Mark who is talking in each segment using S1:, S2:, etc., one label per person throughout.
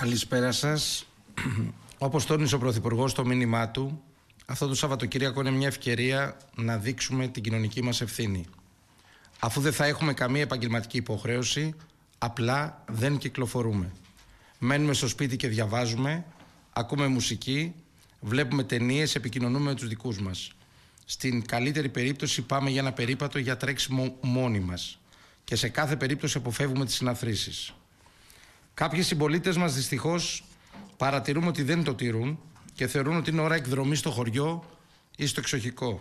S1: Καλησπέρα σας. Όπως τόνισε ο Πρωθυπουργός στο μήνυμά του, αυτό το Σαββατοκύριακο είναι μια ευκαιρία να δείξουμε την κοινωνική μας ευθύνη. Αφού δεν θα έχουμε καμία επαγγελματική υποχρέωση, απλά δεν κυκλοφορούμε. Μένουμε στο σπίτι και διαβάζουμε, ακούμε μουσική, βλέπουμε ταινίες, επικοινωνούμε με τους δικούς μας. Στην καλύτερη περίπτωση πάμε για ένα περίπατο για τρέξιμο μόνοι μας. Και σε κάθε περίπτωση αποφεύγουμε τις συναθρήσεις. Κάποιοι συμπολίτες μας δυστυχώς παρατηρούμε ότι δεν το τηρούν και θεωρούν ότι είναι ώρα εκδρομή στο χωριό ή στο εξοχικό.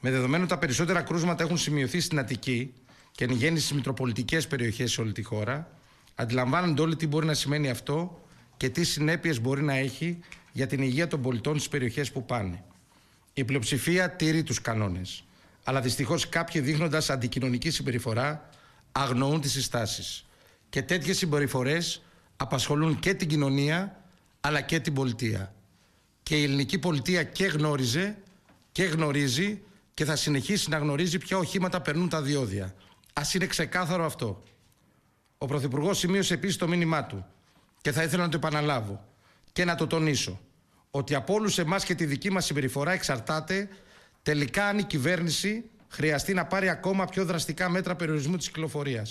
S1: Με δεδομένο τα περισσότερα κρούσματα έχουν σημειωθεί στην Αττική και εν γέννη στις μητροπολιτικές περιοχές σε όλη τη χώρα, αντιλαμβάνονται όλοι τι μπορεί να σημαίνει αυτό και τι συνέπειες μπορεί να έχει για την υγεία των πολιτών στις περιοχές που πάνε. Η πλειοψηφία τηρεί τους κανόνες. Αλλά δυστυχώς κάποιοι δείχνοντας αντικοινωνική συμπεριφορά αγνοούν τις συστάσεις. Και τέτοιες συμπεριφορές απασχολούν και την κοινωνία αλλά και την πολιτεία. Και η ελληνική πολιτεία και γνώριζε και γνωρίζει και θα συνεχίσει να γνωρίζει ποια οχήματα περνούν τα διόδια. Ας είναι ξεκάθαρο αυτό. Ο Πρωθυπουργός σημείωσε επίσης το μήνυμά του και θα ήθελα να το επαναλάβω και να το τονίσω ότι από όλους εμάς και τη δική μας συμπεριφορά εξαρτάται τελικά αν η κυβέρνηση χρειαστεί να πάρει ακόμα πιο δραστικά μέτρα περιορισμού της κυκλοφορίας.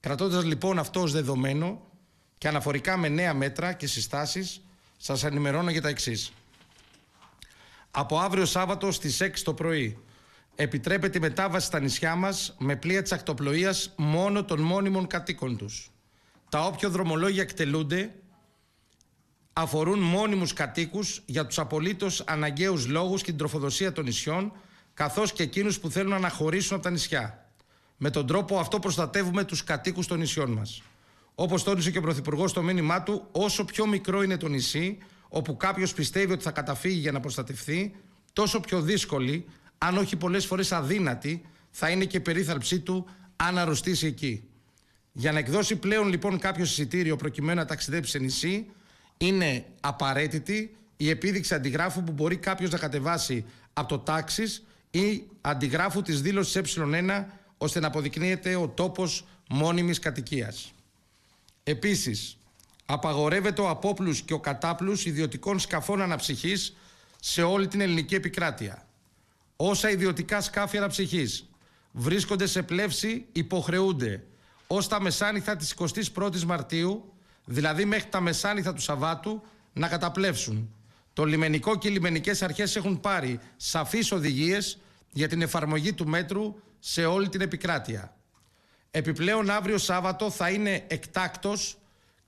S1: Κρατώντας λοιπόν αυτό ως δεδομένο και αναφορικά με νέα μέτρα και συστάσεις, σας ενημερώνω για τα εξής. Από αύριο Σάββατο στις 6 το πρωί επιτρέπεται η μετάβαση στα νησιά μας με πλοία της ακτοπλοείας μόνο των μόνιμων κατοίκων τους. Τα όποια δρομολόγια εκτελούνται αφορούν μόνιμους κατοίκους για τους απολύτως αναγκαίους λόγους και την τροφοδοσία των νησιών καθώς και εκείνους που θέλουν να αναχωρήσουν από τα νησιά. Με τον τρόπο αυτό προστατεύουμε τους κατοίκους των νησιών μας. Όπως τόνισε και ο Πρωθυπουργός στο μήνυμά του, όσο πιο μικρό είναι το νησί, όπου κάποιος πιστεύει ότι θα καταφύγει για να προστατευθεί, τόσο πιο δύσκολη, αν όχι πολλές φορές αδύνατη, θα είναι και η περίθαλψή του αν αρρωστήσει εκεί. Για να εκδώσει πλέον λοιπόν κάποιο εισιτήριο προκειμένου να ταξιδέψει σε νησί, είναι απαραίτητη η επίδειξη αντιγράφου που μπορεί κάποιος να κατεβάσει από το τάξη ή αντιγράφου της δήλωσης ε1 ώστε να αποδεικνύεται ο τόπος μόνιμης κατοικίας. Επίσης, απαγορεύεται ο απόπλους και ο κατάπλους ιδιωτικών σκαφών αναψυχής σε όλη την ελληνική επικράτεια. Όσα ιδιωτικά σκάφη αναψυχής βρίσκονται σε πλεύση υποχρεούνται ως τα μεσάνυχτα της 21ης Μαρτίου, δηλαδή μέχρι τα μεσάνυχτα του Σαββάτου, να καταπλέψουν. Το λιμενικό και οι λιμενικές αρχές έχουν πάρει σαφείς οδηγίες για την εφαρμογή του μέτρου σε όλη την επικράτεια. Επιπλέον αύριο Σάββατο θα είναι εκτάκτος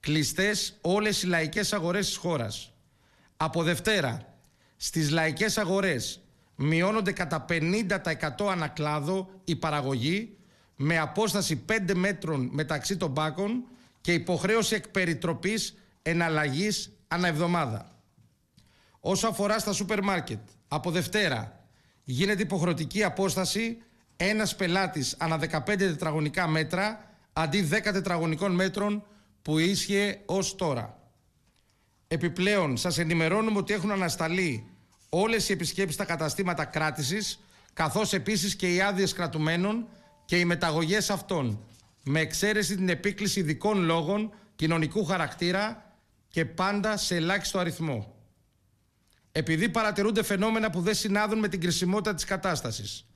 S1: κλειστές όλες οι λαϊκές αγορές της χώρας. Από Δευτέρα στις λαϊκές αγορές μειώνονται κατά 50% ανακλάδο η παραγωγή με απόσταση 5 μέτρων μεταξύ των πάκων και υποχρέωση εκπεριτροπής εναλλαγής ανά εβδομάδα. Όσο αφορά στα σούπερ μάρκετ, από Δευτέρα γίνεται υποχρεωτική απόσταση ένας πελάτης ανά 15 τετραγωνικά μέτρα αντί 10 τετραγωνικών μέτρων που ίσχυε ως τώρα. Επιπλέον, σας ενημερώνουμε ότι έχουν ανασταλεί όλες οι επισκέψεις στα καταστήματα κράτησης, καθώς επίσης και οι άδειες κρατουμένων και οι μεταγωγές αυτών, με εξαίρεση την επίκληση ειδικών λόγων κοινωνικού χαρακτήρα και πάντα σε ελάχιστο αριθμό. Επειδή παρατηρούνται φαινόμενα που δεν συνάδουν με την κρισιμότητα της κατάστασης,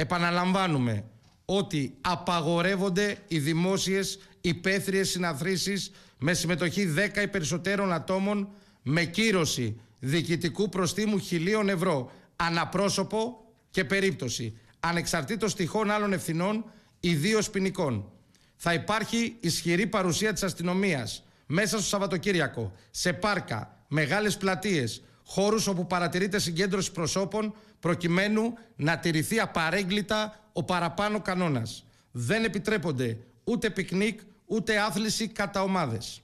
S1: Επαναλαμβάνουμε ότι απαγορεύονται οι δημόσιες υπαίθριες συναθρήσεις με συμμετοχή 10 ή περισσότερων ατόμων με κύρωση διοικητικού προστίμου 1.000 ευρώ αναπρόσωπο και περίπτωση ανεξαρτήτως τυχών άλλων ευθυνών ιδίως ποινικών. Θα υπάρχει ισχυρή παρουσία της αστυνομίας μέσα στο Σαββατοκύριακο, σε πάρκα, μεγάλες πλατείες, χώρους όπου παρατηρείται συγκέντρωση προσώπων προκειμένου να τηρηθεί απαρέγκλιτα ο παραπάνω κανόνας. Δεν επιτρέπονται ούτε πικνίκ ούτε άθληση κατά ομάδες.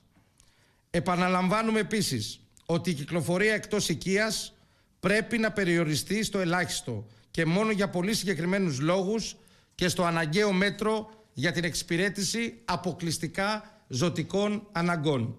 S1: Επαναλαμβάνουμε επίσης ότι η κυκλοφορία εκτός οικίας πρέπει να περιοριστεί στο ελάχιστο και μόνο για πολύ συγκεκριμένους λόγους και στο αναγκαίο μέτρο για την εξυπηρέτηση αποκλειστικά ζωτικών αναγκών.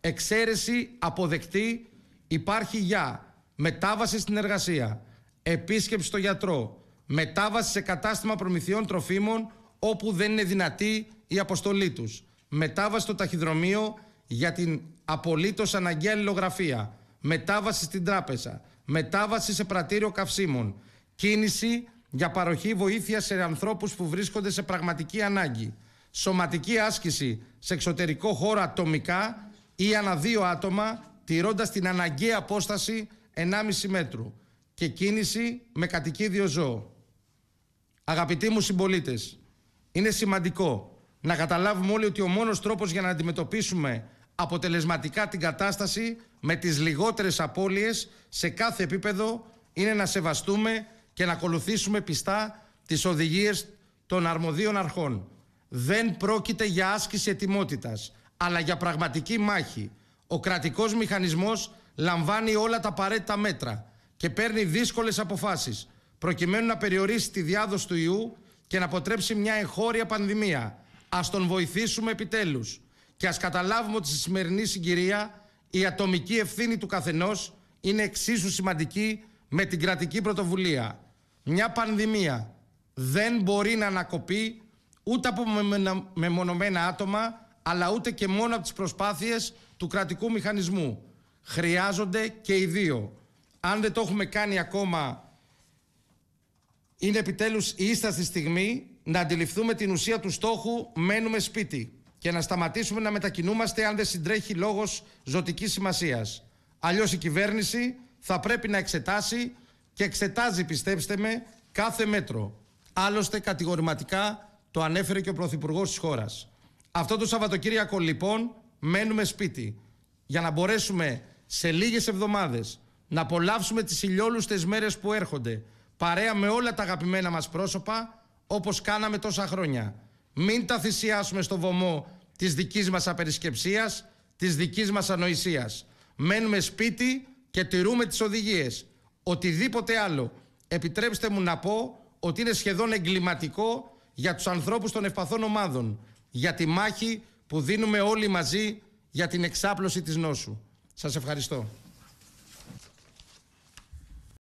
S1: Εξαίρεση αποδεκτή υπάρχει για μετάβαση στην εργασία, επίσκεψη στο γιατρό, μετάβαση σε κατάστημα προμηθειών τροφίμων όπου δεν είναι δυνατή η αποστολή τους, μετάβαση στο ταχυδρομείο για την απολύτως αναγκαία αλληλογραφία, μετάβαση στην τράπεζα, μετάβαση σε πρατήριο καυσίμων, κίνηση για παροχή βοήθεια σε ανθρώπους που βρίσκονται σε πραγματική ανάγκη, σωματική άσκηση σε εξωτερικό χώρο ατομικά ή ανά δύο άτομα τηρώντας την αναγκαία απόσταση 1,5 μέτρου και κίνηση με κατοικίδιο ζώο. Αγαπητοί μου συμπολίτες, είναι σημαντικό να καταλάβουμε όλοι ότι ο μόνος τρόπος για να αντιμετωπίσουμε αποτελεσματικά την κατάσταση με τις λιγότερες απώλειες σε κάθε επίπεδο είναι να σεβαστούμε και να ακολουθήσουμε πιστά τις οδηγίες των αρμοδίων αρχών. Δεν πρόκειται για άσκηση ετοιμότητας, αλλά για πραγματική μάχη ο κρατικός μηχανισμός λαμβάνει όλα τα απαραίτητα μέτρα και παίρνει δύσκολες αποφάσεις προκειμένου να περιορίσει τη διάδοση του ιού και να αποτρέψει μια εγχώρια πανδημία. Ας τον βοηθήσουμε επιτέλους και ας καταλάβουμε ότι στη σημερινή συγκυρία η ατομική ευθύνη του καθενός είναι εξίσου σημαντική με την κρατική πρωτοβουλία. Μια πανδημία δεν μπορεί να ανακοπεί ούτε από μεμονωμένα άτομα αλλά ούτε και μόνο από τις προσπάθειες του κρατικού μηχανισμού. Χρειάζονται και οι δύο. Αν δεν το έχουμε κάνει ακόμα, είναι επιτέλους η ίσταστη στιγμή να αντιληφθούμε την ουσία του στόχου «Μένουμε σπίτι» και να σταματήσουμε να μετακινούμαστε αν δεν συντρέχει λόγος ζωτικής σημασίας. Αλλιώς η κυβέρνηση θα πρέπει να εξετάσει και εξετάζει, πιστέψτε με, κάθε μέτρο. Άλλωστε, κατηγορηματικά το ανέφερε και ο Πρωθυπουργός της χώρας. Αυτό το Σαββατοκύριακο, λοιπόν, μένουμε σπίτι για να μπορέσουμε σε λίγες εβδομάδες να απολαύσουμε τις ηλιόλουστες μέρες που έρχονται παρέα με όλα τα αγαπημένα μας πρόσωπα όπως κάναμε τόσα χρόνια. Μην τα θυσιάσουμε στο βωμό της δικής μας απερισκεψίας, της δικής μας ανοησίας. Μένουμε σπίτι και τηρούμε τις οδηγίες. Οτιδήποτε άλλο, επιτρέψτε μου να πω ότι είναι σχεδόν εγκληματικό για τους ανθρώπους των ευπαθών ομάδων, για τη μάχη που δίνουμε όλοι μαζί για την εξάπλωση της νόσου. Σας ευχαριστώ.